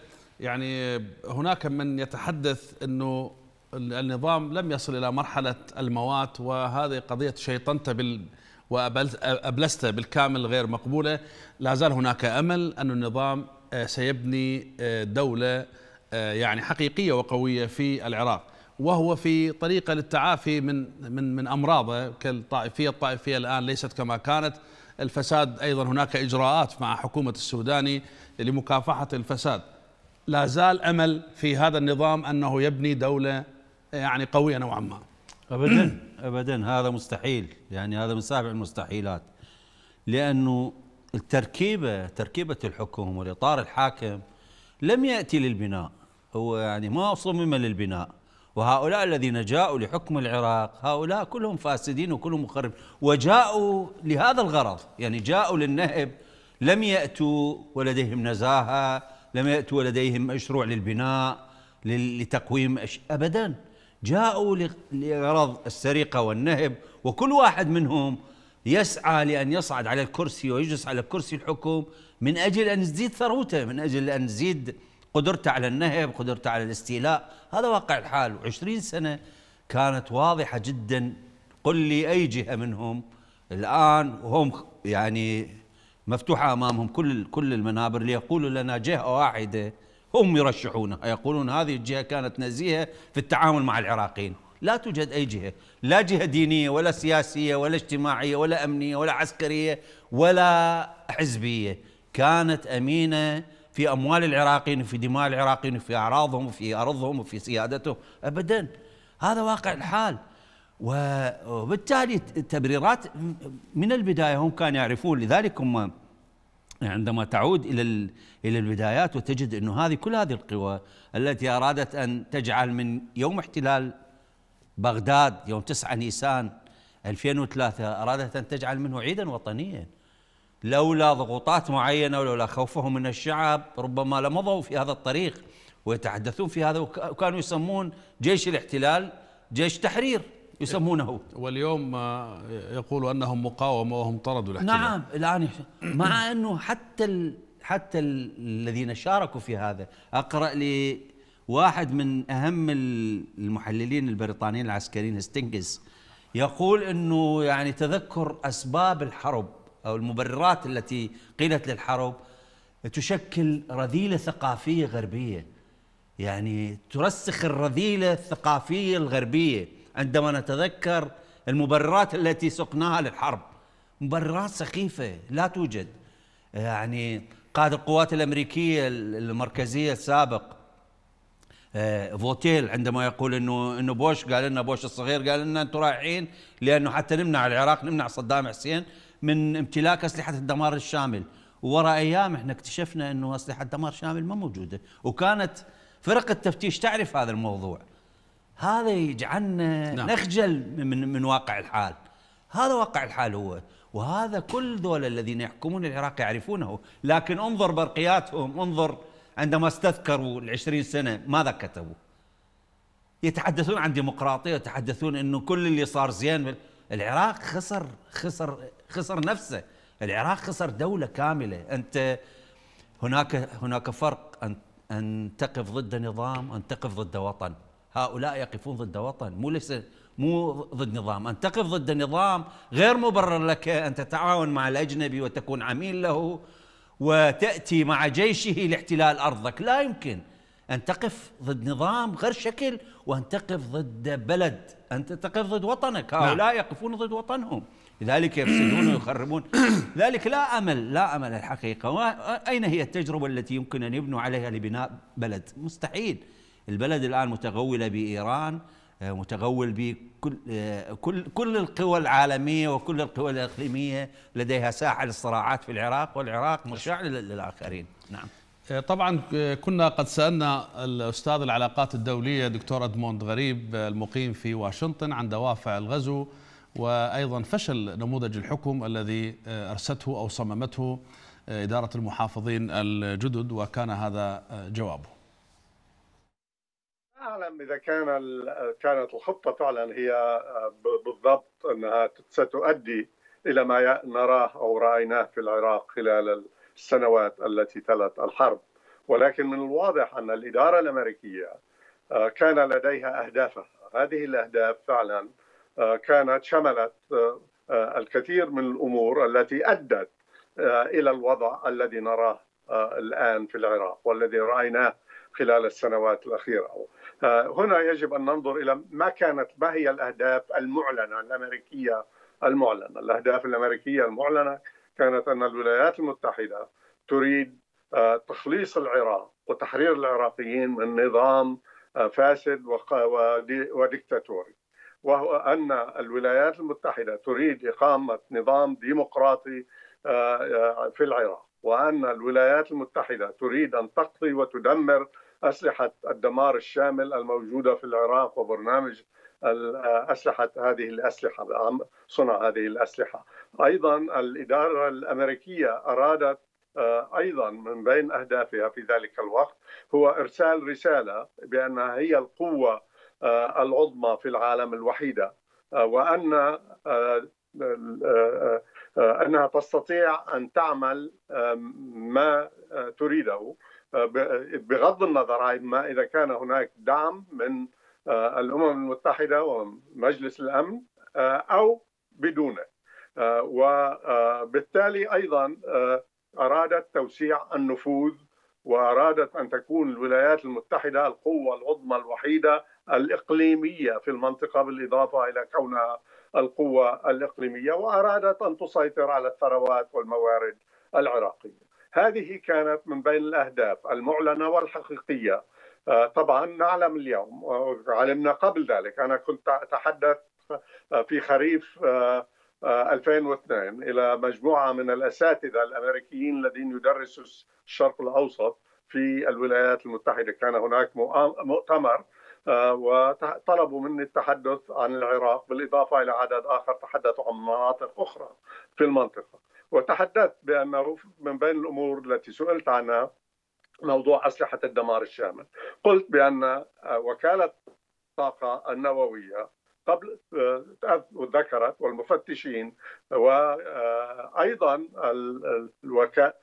يعني آه، هناك من يتحدث أنه النظام لم يصل إلى مرحلة الموات وهذه قضية شيطنته بال وأبلسته بالكامل غير مقبولة لا زال هناك أمل أن النظام آه، سيبني آه، دولة آه، يعني حقيقية وقوية في العراق وهو في طريقة للتعافي من من من أمراضه كالطائفية الطائفية الآن ليست كما كانت الفساد أيضا هناك إجراءات مع حكومة السوداني لمكافحة الفساد لا زال أمل في هذا النظام أنه يبني دولة يعني قوية نوعا ما أبدا أبدا هذا مستحيل يعني هذا من سابع المستحيلات لأنه التركيبه تركيبه الحكم والاطار الحاكم لم ياتي للبناء هو يعني ما صمم للبناء وهؤلاء الذين جاءوا لحكم العراق هؤلاء كلهم فاسدين وكلهم مخرب وجاءوا لهذا الغرض يعني جاءوا للنهب لم يأتوا ولديهم نزاهة لم يأتوا ولديهم مشروع للبناء لتقويم أبدا جاءوا لغرض السرقة والنهب وكل واحد منهم يسعى لأن يصعد على الكرسي ويجلس على كرسي الحكم من أجل أن تزيد ثروته من أجل أن تزيد قدرته على النهب قدرته على الاستيلاء هذا واقع الحال وعشرين سنة كانت واضحة جدا قل لي أي جهة منهم الآن هم يعني مفتوحة أمامهم كل كل المنابر ليقولوا لنا جهة واحدة هم يرشحونها يقولون هذه الجهة كانت نزيهة في التعامل مع العراقيين لا توجد أي جهة لا جهة دينية ولا سياسية ولا اجتماعية ولا أمنية ولا عسكرية ولا حزبية كانت أمينة في أموال العراقيين وفي دماء العراقيين وفي أعراضهم وفي أرضهم وفي سيادتهم أبدا هذا واقع الحال وبالتالي التبريرات من البداية هم كانوا يعرفون لذلك هم عندما تعود إلى إلى البدايات وتجد أنه هذه كل هذه القوى التي أرادت أن تجعل من يوم احتلال بغداد يوم 9 نيسان 2003 أرادت أن تجعل منه عيدا وطنيا لولا ضغوطات معينة ولولا خوفهم من الشعب ربما لمضوا في هذا الطريق ويتحدثون في هذا وكانوا يسمون جيش الاحتلال جيش تحرير يسمونه واليوم يقولوا انهم مقاومه وهم طردوا الاحتلال نعم الان مع انه حتى ال حتى الذين شاركوا في هذا اقرا لي واحد من اهم المحللين البريطانيين العسكريين ستينجز يقول انه يعني تذكر اسباب الحرب او المبررات التي قيلت للحرب تشكل رذيله ثقافيه غربيه يعني ترسخ الرذيله الثقافيه الغربيه عندما نتذكر المبررات التي سقناها للحرب مبررات سخيفه لا توجد يعني قائد القوات الامريكيه المركزيه السابق آه، فوتيل عندما يقول انه انه بوش قال لنا بوش الصغير قال لنا انتم رايحين لانه حتى نمنع العراق نمنع صدام حسين من امتلاك اسلحه الدمار الشامل وورا ايام احنا اكتشفنا انه اسلحه دمار شامل ما موجوده وكانت فرق التفتيش تعرف هذا الموضوع هذا يجعلنا نعم. نخجل من من واقع الحال هذا واقع الحال هو وهذا كل دول الذين يحكمون العراق يعرفونه لكن انظر برقياتهم انظر عندما استذكروا العشرين سنة ماذا كتبوا يتحدثون عن ديمقراطية يتحدثون أنه كل اللي صار زين العراق خسر خسر خسر نفسه العراق خسر دولة كاملة أنت هناك هناك فرق أن أن تقف ضد نظام أن تقف ضد وطن هؤلاء يقفون ضد وطن مو ليس مو ضد نظام أن تقف ضد نظام غير مبرر لك أن تتعاون مع الأجنبي وتكون عميل له وتأتي مع جيشه لاحتلال أرضك لا يمكن أن تقف ضد نظام غير شكل وأن تقف ضد بلد أن تقف ضد وطنك هؤلاء نعم. يقفون ضد وطنهم لذلك يفسدون ويخربون لذلك لا أمل لا أمل الحقيقة أين هي التجربة التي يمكن أن يبنوا عليها لبناء بلد مستحيل البلد الآن متغولة بإيران آه، متغول به آه، كل كل القوى العالميه وكل القوى الاقليميه لديها ساحه للصراعات في العراق والعراق مشعل للاخرين نعم آه، طبعا كنا قد سالنا الاستاذ العلاقات الدوليه دكتور ادموند غريب المقيم في واشنطن عن دوافع الغزو وايضا فشل نموذج الحكم الذي ارسته او صممته اداره المحافظين الجدد وكان هذا جوابه اعلم اذا كان كانت الخطه فعلا هي آه، بالضبط انها ستؤدي الى ما نراه او رايناه في العراق خلال السنوات التي تلت الحرب ولكن من الواضح ان الاداره الامريكيه آه، كان لديها اهدافها هذه الاهداف فعلا آه، كانت شملت الكثير من الامور التي ادت الى الوضع الذي نراه الان في العراق والذي رايناه خلال السنوات الاخيره آه، هنا يجب ان ننظر الى ما كانت ما هي الاهداف المعلنه الامريكيه المعلنه، الاهداف الامريكيه المعلنه كانت ان الولايات المتحده تريد آه، تخليص العراق وتحرير العراقيين من نظام آه، فاسد وديكتاتوري وهو ان الولايات المتحده تريد اقامه نظام ديمقراطي في العراق وان الولايات المتحده تريد ان تقضي وتدمر أسلحة الدمار الشامل الموجودة في العراق وبرنامج آه، أسلحة هذه الأسلحة صنع هذه الأسلحة أيضا الإدارة الأمريكية أرادت آه، ايضا من بين اهدافها في ذلك الوقت هو ارسال رساله بانها هي القوه آه، العظمى في العالم الوحيده وان انها تستطيع ان تعمل ما تريده آه، بغض النظر عن ما اذا كان هناك دعم من آه، الامم المتحده ومجلس الامن آه، او بدونه وبالتالي ايضا ارادت توسيع النفوذ وارادت ان تكون الولايات المتحده القوه العظمى الوحيده الاقليميه في المنطقه بالاضافه الى كونها القوه الاقليميه وارادت ان تسيطر على الثروات والموارد العراقيه هذه كانت من بين الأهداف المعلنة والحقيقية آه، طبعا نعلم اليوم آه، علمنا قبل ذلك أنا كنت أتحدث آه، في خريف 2002 إلى مجموعة من الأساتذة الأمريكيين الذين يدرسوا الشرق الأوسط في الولايات المتحدة كان هناك مؤتمر وطلبوا مني التحدث عن العراق بالإضافة إلى عدد آخر تحدثوا عن مناطق أخرى في المنطقة وتحدثت بأنه من بين الأمور التي سئلت عنها موضوع أسلحة الدمار الشامل قلت بأن وكالة الطاقة النووية قبل ذكرت والمفتشين وايضا الوكالات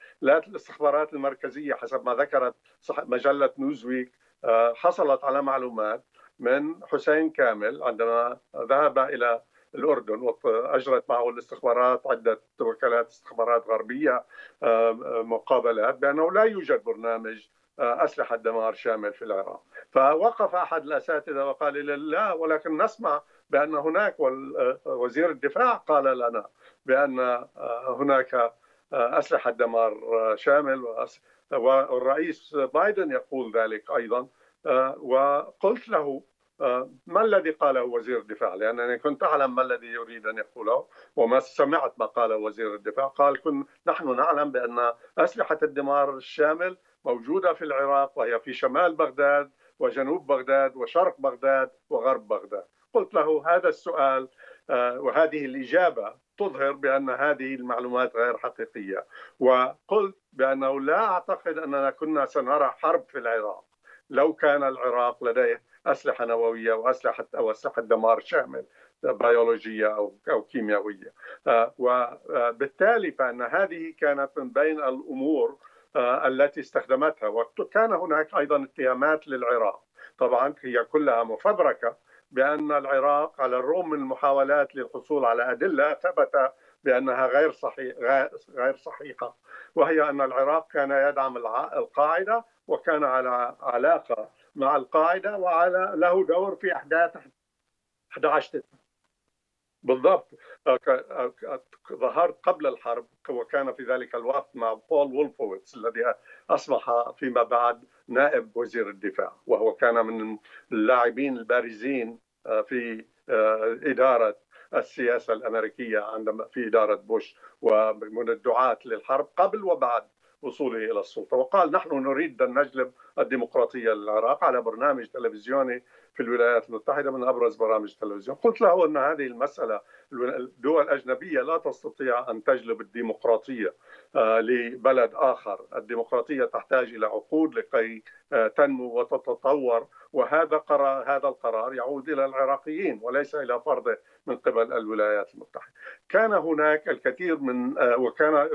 الاستخبارات المركزيه حسب ما ذكرت مجله نيوزويك آه، حصلت على معلومات من حسين كامل عندما ذهب الى الأردن وأجرت معه الاستخبارات عدة وكالات استخبارات غربية آه، آه، مقابلات بأنه لا يوجد برنامج آه، أسلحة دمار شامل في العراق فوقف أحد الأساتذة وقال لا ولكن نسمع بأن هناك وزير الدفاع قال لنا بأن هناك أسلحة دمار شامل والرئيس بايدن يقول ذلك أيضا وقلت له آه، ما الذي قاله وزير الدفاع لأنني كنت أعلم ما الذي يريد أن يقوله وما سمعت ما قاله وزير الدفاع قال كن نحن نعلم بأن أسلحة الدمار الشامل موجودة في العراق وهي في شمال بغداد وجنوب بغداد وشرق بغداد وغرب بغداد قلت له هذا السؤال آه، وهذه الإجابة تظهر بأن هذه المعلومات غير حقيقية وقلت بأنه لا أعتقد أننا كنا سنرى حرب في العراق لو كان العراق لديه اسلحه نوويه واسلحه او اسلحه دمار شامل بيولوجيه او او كيميائيه آه، وبالتالي آه، فان هذه كانت من بين الامور آه، التي استخدمتها وكان هناك ايضا اتهامات للعراق طبعا هي كلها مفبركه بان العراق على الرغم من المحاولات للحصول على ادله ثبت بانها غير صحيح غير صحيحه وهي ان العراق كان يدعم القاعده وكان على علاقه مع القاعده وعلى له دور في احداث 11 تسعة بالضبط ظهرت قبل الحرب وكان في ذلك الوقت مع بول وولفويتس الذي اصبح فيما بعد نائب وزير الدفاع وهو كان من اللاعبين البارزين آه، في آه، اداره السياسه الامريكيه عندما في اداره بوش ومن الدعاه للحرب قبل وبعد وصوله الى السلطه وقال نحن نريد ان نجلب الديمقراطيه للعراق على برنامج تلفزيوني في الولايات المتحده من ابرز برامج التلفزيون، قلت له ان هذه المساله الدول الاجنبيه لا تستطيع ان تجلب الديمقراطيه آه، لبلد اخر، الديمقراطيه تحتاج الى عقود لكي آه، تنمو وتتطور وهذا قرار هذا القرار يعود الى العراقيين وليس الى فرضه من قبل الولايات المتحده. كان هناك الكثير من آه، وكان آه،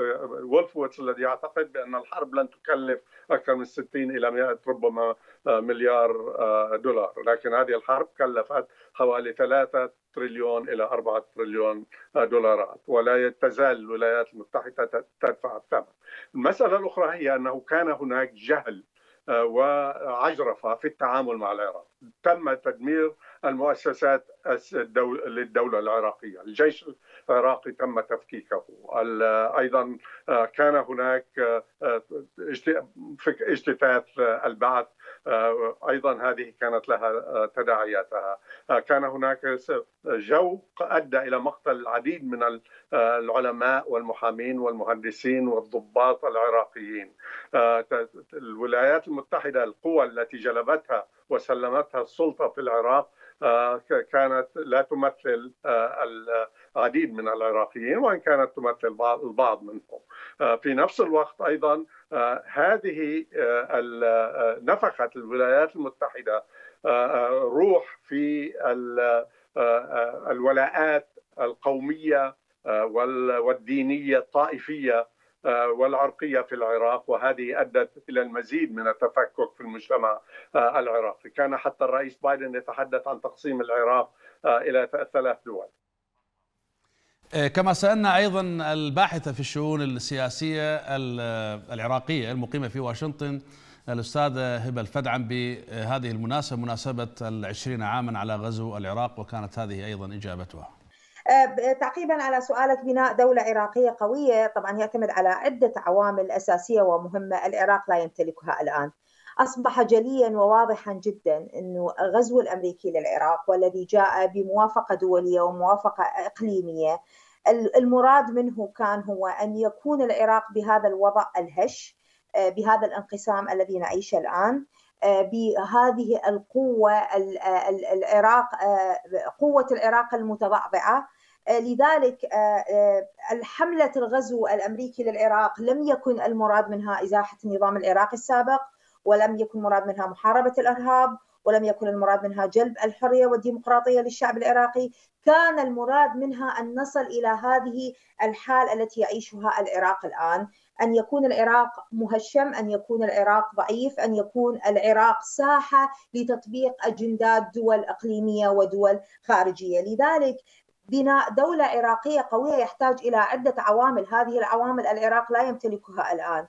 وولفوتس الذي يعتقد بان الحرب لن تكلف اكثر من 60 الى 100 ربما آه، مليار دولار، لكن هذه الحرب كلفت حوالي 3 تريليون الى 4 تريليون دولارات ولا تزال الولايات المتحده تدفع الثمن. المساله الاخرى هي انه كان هناك جهل وعجرفة في التعامل مع العراق تم تدمير المؤسسات للدولة العراقية الجيش العراقي تم تفكيكه أيضا آه، كان هناك آه، آه، اجتثاث البعث آه، ايضا هذه كانت لها آه، تداعياتها آه، كان هناك جو ادى الى مقتل العديد من العلماء والمحامين والمهندسين والضباط العراقيين الولايات المتحده القوى التي جلبتها وسلمتها السلطه في العراق آه، كانت لا تمثل آه، العديد من العراقيين وان كانت تمثل البعض منهم آه، في نفس الوقت ايضا هذه نفخت الولايات المتحده روح في الولاءات القوميه والدينيه الطائفيه آه، والعرقية في العراق وهذه أدت إلى المزيد من التفكك في المجتمع آه، العراقي كان حتى الرئيس بايدن يتحدث عن تقسيم العراق آه، إلى ثلاث دول كما سألنا أيضا الباحثة في الشؤون السياسية العراقية المقيمة في واشنطن الأستاذة هبة الفدعم بهذه المناسبة مناسبة العشرين عاما على غزو العراق وكانت هذه أيضا إجابتها آه، تعقيبا على سؤالك بناء دولة عراقية قوية طبعا يعتمد على عدة عوامل أساسية ومهمة العراق لا يمتلكها الآن أصبح جليا وواضحا جدا أن غزو الأمريكي للعراق والذي جاء بموافقة دولية وموافقة إقليمية المراد منه كان هو أن يكون العراق بهذا الوضع الهش آه، بهذا الانقسام الذي نعيشه الآن آه، بهذه القوة العراق قوة العراق المتضعضعة آه، لذلك آه، آه، حملة الغزو الأمريكي للعراق لم يكن المراد منها إزاحة النظام العراقي السابق ولم يكن مراد منها محاربة الإرهاب ولم يكن المراد منها جلب الحريه والديمقراطيه للشعب العراقي، كان المراد منها ان نصل الى هذه الحال التي يعيشها العراق الان، ان يكون العراق مهشم، ان يكون العراق ضعيف، ان يكون العراق ساحه لتطبيق اجندات دول اقليميه ودول خارجيه، لذلك بناء دولة عراقية قوية يحتاج إلى عدة عوامل هذه العوامل العراق لا يمتلكها الآن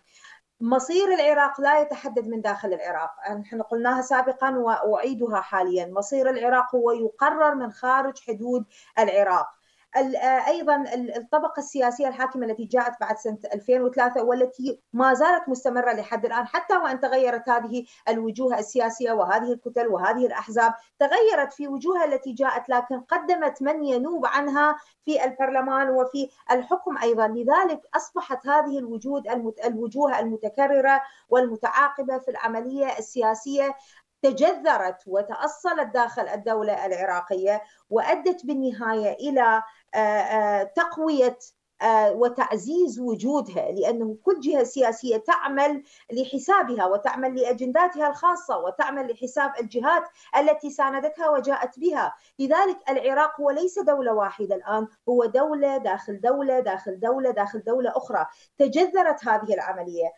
مصير العراق لا يتحدد من داخل العراق نحن قلناها سابقا وأعيدها حاليا مصير العراق هو يقرر من خارج حدود العراق آه، ايضا الطبقه السياسيه الحاكمه التي جاءت بعد سنه 2003 والتي ما زالت مستمره لحد الان حتى وان تغيرت هذه الوجوه السياسيه وهذه الكتل وهذه الاحزاب تغيرت في وجوهها التي جاءت لكن قدمت من ينوب عنها في البرلمان وفي الحكم ايضا لذلك اصبحت هذه الوجود الوجوه المتكرره والمتعاقبه في العمليه السياسيه تجذرت وتأصلت داخل الدولة العراقية وأدت بالنهاية إلى آه، آه، تقوية آه، وتعزيز وجودها لأنه كل جهة سياسية تعمل لحسابها وتعمل لأجنداتها الخاصة وتعمل لحساب الجهات التي ساندتها وجاءت بها لذلك العراق هو ليس دولة واحدة الآن هو دولة داخل دولة داخل دولة داخل دولة أخرى تجذرت هذه العملية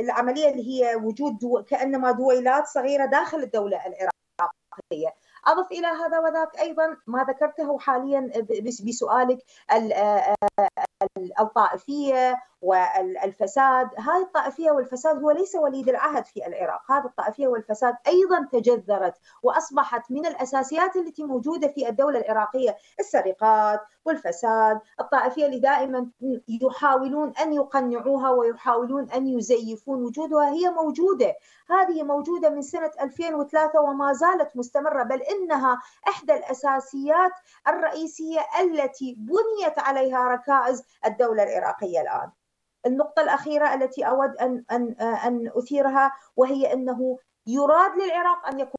العملية اللي هي وجود دو... كأنما دويلات صغيرة داخل الدولة العراقية اضف الى هذا وذاك ايضا ما ذكرته حاليا بسؤالك آه، آه، الطائفيه والفساد هذه الطائفيه والفساد هو ليس وليد العهد في العراق هذه الطائفيه والفساد ايضا تجذرت واصبحت من الاساسيات التي موجوده في الدوله العراقيه السرقات والفساد الطائفية اللي دائما يحاولون أن يقنعوها ويحاولون أن يزيفون وجودها هي موجودة هذه موجودة من سنة 2003 وما زالت مستمرة بل إنها إحدى الأساسيات الرئيسية التي بنيت عليها ركائز الدولة العراقية الآن النقطة الأخيرة التي أود أن أن أن أثيرها وهي أنه يراد للعراق أن يكون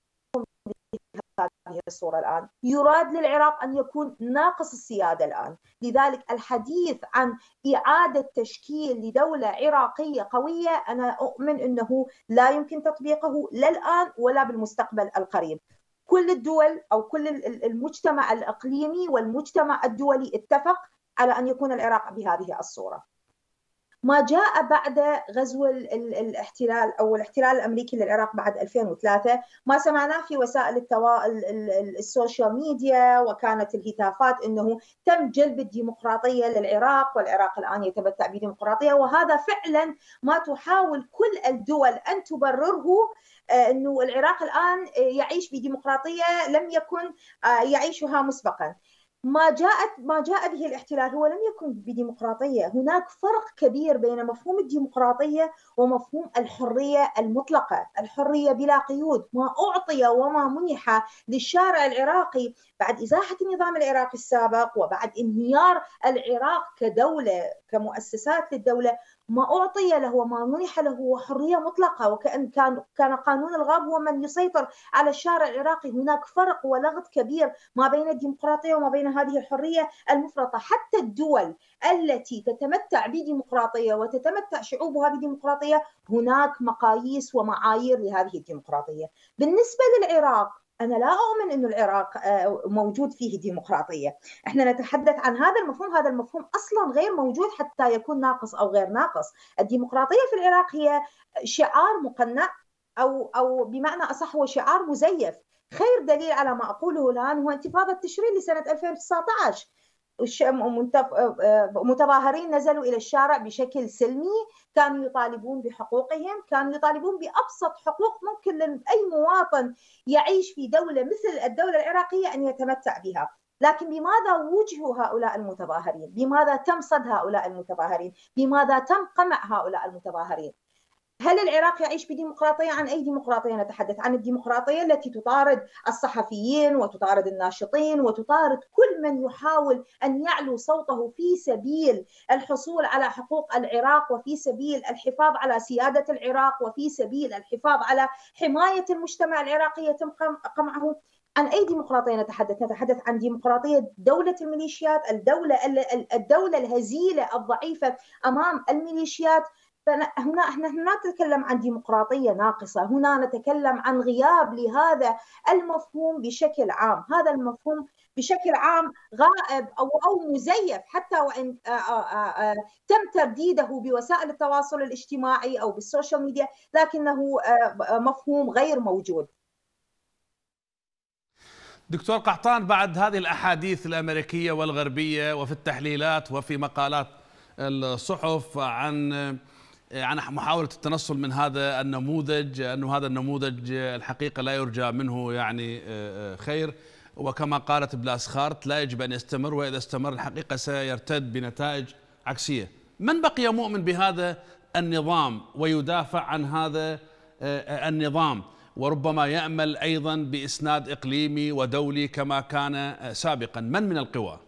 هذه الصورة الآن يراد للعراق أن يكون ناقص السيادة الآن لذلك الحديث عن إعادة تشكيل لدولة عراقية قوية أنا أؤمن أنه لا يمكن تطبيقه لا الآن ولا بالمستقبل القريب كل الدول أو كل المجتمع الإقليمي والمجتمع الدولي اتفق على أن يكون العراق بهذه الصورة ما جاء بعد غزو ال ال الاحتلال او الاحتلال الامريكي للعراق بعد 2003 ما سمعناه في وسائل التوا... السوشيال ميديا وكانت الهتافات انه تم جلب الديمقراطيه للعراق والعراق الان يتمتع بديمقراطيه وهذا فعلا ما تحاول كل الدول ان تبرره آه، انه العراق الان يعيش بديمقراطيه لم يكن آه، يعيشها مسبقا ما جاءت ما جاء به الاحتلال هو لم يكن بديمقراطيه، هناك فرق كبير بين مفهوم الديمقراطيه ومفهوم الحريه المطلقه، الحريه بلا قيود، ما اعطي وما منح للشارع العراقي بعد ازاحه النظام العراقي السابق وبعد انهيار العراق كدوله كمؤسسات للدوله، ما أعطي له وما منح له هو حرية مطلقة وكأن كان, كان قانون الغاب هو من يسيطر على الشارع العراقي هناك فرق ولغط كبير ما بين الديمقراطية وما بين هذه الحرية المفرطة حتى الدول التي تتمتع بديمقراطية وتتمتع شعوبها بديمقراطية هناك مقاييس ومعايير لهذه الديمقراطية بالنسبة للعراق أنا لا أؤمن أن العراق آه، موجود فيه ديمقراطية إحنا نتحدث عن هذا المفهوم هذا المفهوم أصلا غير موجود حتى يكون ناقص أو غير ناقص الديمقراطية في العراق هي شعار مقنع أو, أو بمعنى أصح هو شعار مزيف خير دليل على ما أقوله الآن هو انتفاضة تشرين لسنة 2019 آه، آه، متظاهرين نزلوا الى الشارع بشكل سلمي، كانوا يطالبون بحقوقهم، كانوا يطالبون بابسط حقوق ممكن لاي مواطن يعيش في دوله مثل الدوله العراقيه ان يتمتع بها، لكن بماذا وجهوا هؤلاء المتظاهرين؟ بماذا تم صد هؤلاء المتظاهرين؟ بماذا تم قمع هؤلاء المتظاهرين؟ هل العراق يعيش بديمقراطية؟ عن أي ديمقراطية نتحدث؟ عن الديمقراطية التي تطارد الصحفيين وتطارد الناشطين وتطارد كل من يحاول أن يعلو صوته في سبيل الحصول على حقوق العراق وفي سبيل الحفاظ على سيادة العراق وفي سبيل الحفاظ على حماية المجتمع العراقي يتم قمعه عن اي ديمقراطيه نتحدث؟ نتحدث عن ديمقراطيه دوله الميليشيات، الدوله الدوله الهزيله الضعيفه امام الميليشيات، فهنا احنا لا نتكلم عن ديمقراطيه ناقصه، هنا نتكلم عن غياب لهذا المفهوم بشكل عام، هذا المفهوم بشكل عام غائب او او مزيف حتى وان تم ترديده بوسائل التواصل الاجتماعي او بالسوشيال ميديا، لكنه مفهوم غير موجود. دكتور قحطان بعد هذه الاحاديث الامريكيه والغربيه وفي التحليلات وفي مقالات الصحف عن عن يعني محاولة التنصل من هذا النموذج أنه هذا النموذج الحقيقة لا يرجى منه يعني آه، آه، خير وكما قالت بلاسخارت لا يجب أن يستمر وإذا استمر الحقيقة سيرتد بنتائج عكسية من بقي مؤمن بهذا النظام ويدافع عن هذا آه، النظام وربما يأمل أيضا بإسناد إقليمي ودولي كما كان سابقا من من القوى؟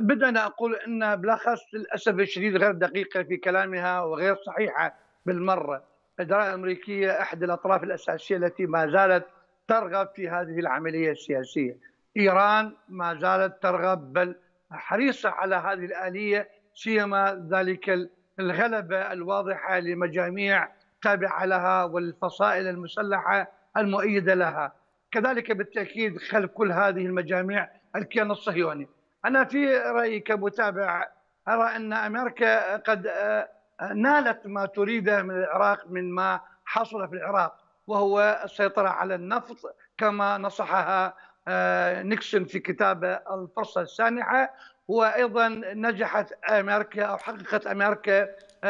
بدنا اقول ان بالاخص للاسف الشديد غير دقيقه في كلامها وغير صحيحه بالمره. الاداره الامريكيه احد الاطراف الاساسيه التي ما زالت ترغب في هذه العمليه السياسيه. ايران ما زالت ترغب بل حريصه على هذه الاليه سيما ذلك الغلبه الواضحه لمجاميع تابعه لها والفصائل المسلحه المؤيده لها. كذلك بالتاكيد خلف كل هذه المجاميع الكيان الصهيوني. أنا في رأيي كمتابع أرى أن أمريكا قد آه، نالت ما تريده من العراق من ما حصل في العراق وهو السيطرة على النفط كما نصحها آه، نيكسون في كتابه الفرصة السانحة وأيضا نجحت أمريكا أو حققت أمريكا آه،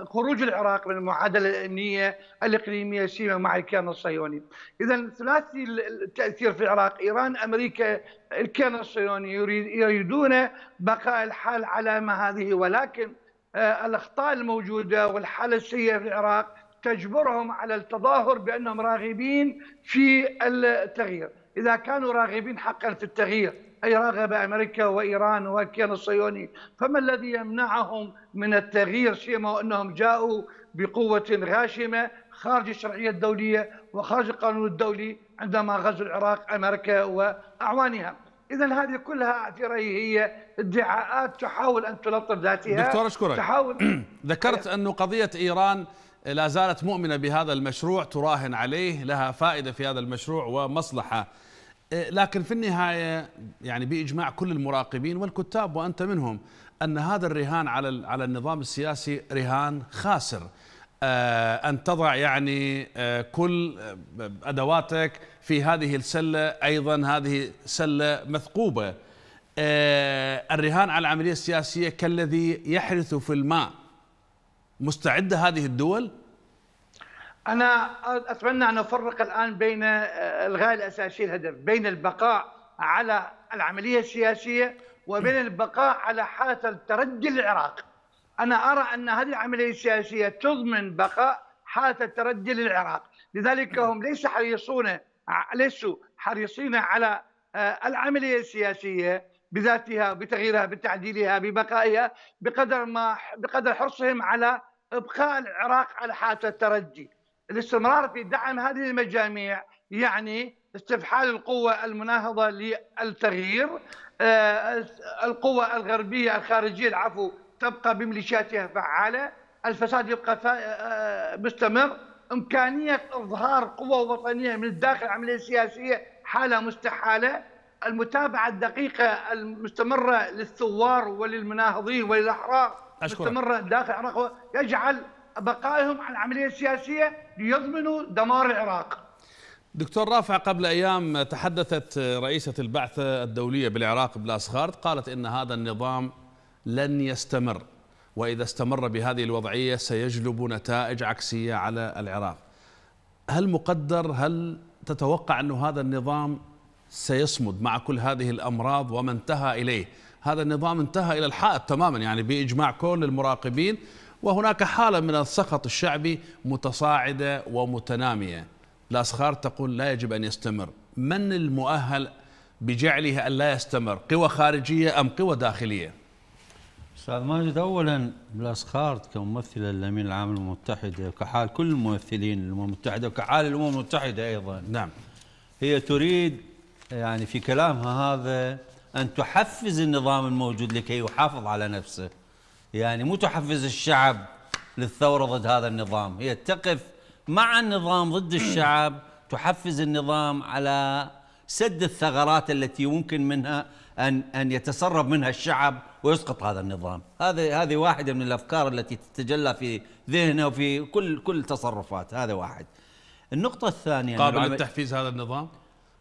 آه، خروج العراق من المعادله الامنيه الاقليميه سيما مع الكيان الصهيوني. اذا ثلاثي التاثير في العراق ايران امريكا الكيان الصهيوني يريدون بقاء الحال على ما هذه ولكن آه، الاخطاء الموجوده والحاله السيئه في العراق تجبرهم على التظاهر بانهم راغبين في التغيير، اذا كانوا راغبين حقا في التغيير أي راغب أمريكا وإيران والكيان الصهيوني فما الذي يمنعهم من التغيير سيما أنهم جاءوا بقوة غاشمة خارج الشرعية الدولية وخارج القانون الدولي عندما غزوا العراق أمريكا وأعوانها إذا هذه كلها في رأيي هي ادعاءات تحاول أن تلطف ذاتها دكتور أشكرك تحاول ذكرت أن قضية إيران لا زالت مؤمنة بهذا المشروع تراهن عليه لها فائدة في هذا المشروع ومصلحة إيه، لكن في النهايه يعني باجماع كل المراقبين والكتاب وانت منهم ان هذا الرهان على على النظام السياسي رهان خاسر آه، ان تضع يعني آه، كل آه، ادواتك في هذه السله ايضا هذه سله مثقوبه الرهان على العمليه السياسيه كالذي يحرث في الماء مستعده هذه الدول انا اتمنى ان افرق الان بين آه، الغايه الاساسيه الهدف بين البقاء على العمليه السياسيه وبين البقاء على حاله الترجي للعراق انا ارى ان هذه العمليه السياسيه تضمن بقاء حاله الترجي للعراق لذلك هم ليس حريصون ليسوا حريصين على آه، العمليه السياسيه بذاتها بتغييرها بتعديلها ببقائها بقدر ما بقدر حرصهم على ابقاء العراق على حاله الترجي الاستمرار في دعم هذه المجاميع يعني استفحال القوة المناهضة للتغيير آه، القوة الغربية الخارجية العفو تبقى بمليشياتها فعالة الفساد يبقى آه، آه، مستمر إمكانية إظهار قوة وطنية من الداخل العملية السياسية حالة مستحالة المتابعة الدقيقة المستمرة للثوار وللمناهضين وللأحرار أشكرك. مستمرة داخل العراق يجعل بقائهم على العمليه السياسيه ليضمنوا دمار العراق. دكتور رافع قبل ايام تحدثت رئيسه البعثه الدوليه بالعراق بلاس خارد قالت ان هذا النظام لن يستمر واذا استمر بهذه الوضعيه سيجلب نتائج عكسيه على العراق. هل مقدر هل تتوقع انه هذا النظام سيصمد مع كل هذه الامراض وما انتهى اليه؟ هذا النظام انتهى الى الحائط تماما يعني باجماع كل المراقبين وهناك حالة من السخط الشعبي متصاعدة ومتنامية لاسخار تقول لا يجب أن يستمر من المؤهل بجعله أن لا يستمر قوى خارجية أم قوى داخلية أستاذ ماجد أولا لاسخار كممثلة للأمين العام المتحدة كحال كل الممثلين الأمم المتحدة وكحال الأمم المتحدة أيضا نعم هي تريد يعني في كلامها هذا أن تحفز النظام الموجود لكي يحافظ على نفسه يعني مو تحفز الشعب للثورة ضد هذا النظام هي تقف مع النظام ضد الشعب تحفز النظام على سد الثغرات التي يمكن منها أن أن يتسرب منها الشعب ويسقط هذا النظام هذه هذه واحدة من الأفكار التي تتجلى في ذهنه وفي كل كل تصرفات هذا واحد النقطة الثانية قابل يعني للتحفيز هذا النظام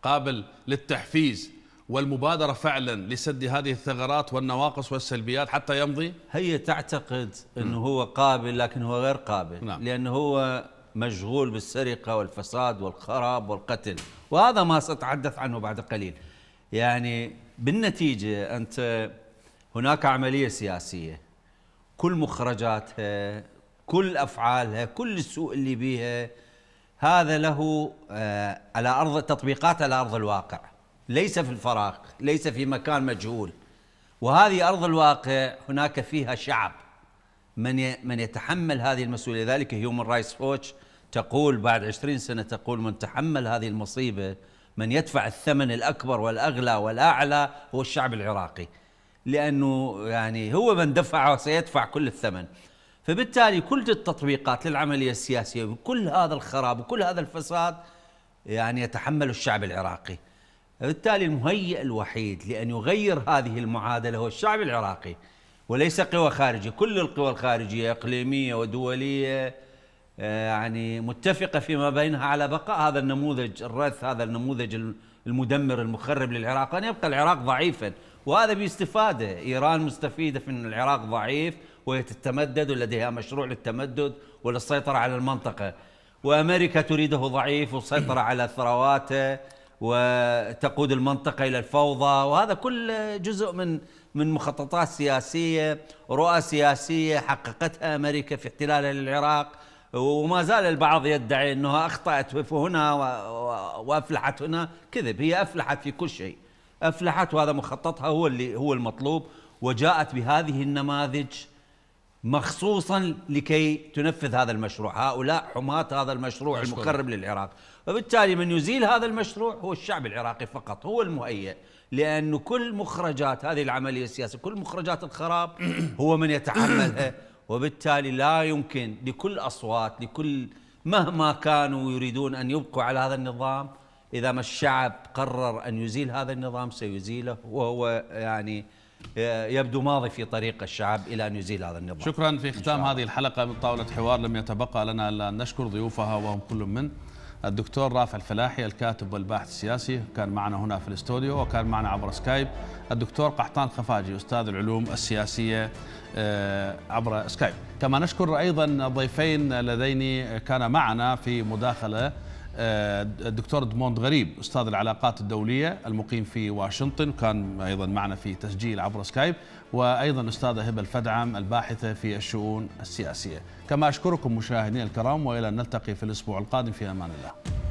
قابل للتحفيز والمبادرة فعلا لسد هذه الثغرات والنواقص والسلبيات حتى يمضي هي تعتقد أنه هو قابل لكن هو غير قابل نعم. لأنه هو مشغول بالسرقة والفساد والخراب والقتل وهذا ما سأتحدث عنه بعد قليل يعني بالنتيجة أنت هناك عملية سياسية كل مخرجاتها كل أفعالها كل السوء اللي بيها هذا له آه، على أرض تطبيقات على أرض الواقع ليس في الفراغ ليس في مكان مجهول وهذه أرض الواقع هناك فيها شعب من من يتحمل هذه المسؤولية لذلك هيومن رايتس ووتش تقول بعد 20 سنة تقول من تحمل هذه المصيبة من يدفع الثمن الأكبر والأغلى والأعلى هو الشعب العراقي لأنه يعني هو من دفع وسيدفع كل الثمن فبالتالي كل التطبيقات للعملية السياسية وكل هذا الخراب وكل هذا الفساد يعني يتحمل الشعب العراقي بالتالي المهيئ الوحيد لأن يغير هذه المعادلة هو الشعب العراقي وليس قوى خارجية كل القوى الخارجية إقليمية ودولية آه، يعني متفقة فيما بينها على بقاء هذا النموذج الرث هذا النموذج المدمر المخرب للعراق أن يبقى العراق ضعيفا وهذا باستفادة إيران مستفيدة في أن العراق ضعيف وهي تتمدد ولديها مشروع للتمدد وللسيطرة على المنطقة وأمريكا تريده ضعيف والسيطرة على ثرواته وتقود المنطقة إلى الفوضى وهذا كل جزء من من مخططات سياسية رؤى سياسية حققتها أمريكا في احتلالها للعراق وما زال البعض يدعي أنها أخطأت هنا وأفلحت هنا كذب هي أفلحت في كل شيء أفلحت وهذا مخططها هو اللي هو المطلوب وجاءت بهذه النماذج مخصوصا لكي تنفذ هذا المشروع هؤلاء حماة هذا المشروع مشكلة. المقرب للعراق وبالتالي من يزيل هذا المشروع هو الشعب العراقي فقط هو المهيئ لأنه كل مخرجات هذه العملية السياسية كل مخرجات الخراب هو من يتحملها وبالتالي لا يمكن لكل أصوات لكل مهما كانوا يريدون أن يبقوا على هذا النظام إذا ما الشعب قرر أن يزيل هذا النظام سيزيله وهو يعني آه، يبدو ماضي في طريق الشعب إلى أن يزيل هذا النظام شكرا في ختام هذه الحلقة من طاولة حوار لم يتبقى لنا إلا أن نشكر ضيوفها وهم كل من الدكتور رافع الفلاحي الكاتب والباحث السياسي كان معنا هنا في الاستوديو وكان معنا عبر سكايب الدكتور قحطان خفاجي أستاذ العلوم السياسية آه، عبر سكايب كما نشكر أيضا ضيفين اللذين آه، كان معنا في مداخلة آه، الدكتور دموند غريب استاذ العلاقات الدوليه المقيم في واشنطن كان ايضا معنا في تسجيل عبر سكايب وايضا استاذه هبه الفدعم الباحثه في الشؤون السياسيه كما اشكركم مشاهدينا الكرام والى ان نلتقي في الاسبوع القادم في امان الله